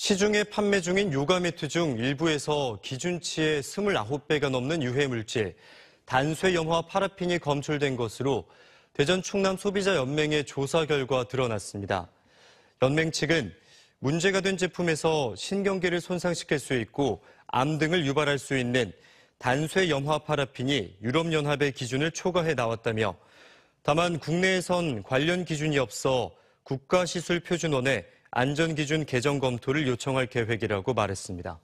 시중에 판매 중인 요가매트 중 일부에서 기준치의 29배가 넘는 유해물질, 단쇠염화 파라핀이 검출된 것으로 대전 충남 소비자연맹의 조사 결과 드러났습니다. 연맹 측은 문제가 된 제품에서 신경계를 손상시킬 수 있고 암 등을 유발할 수 있는 단쇠염화 파라핀이 유럽연합의 기준을 초과해 나왔다며 다만 국내에선 관련 기준이 없어 국가시술표준원에 안전기준 개정 검토를 요청할 계획이라고 말했습니다.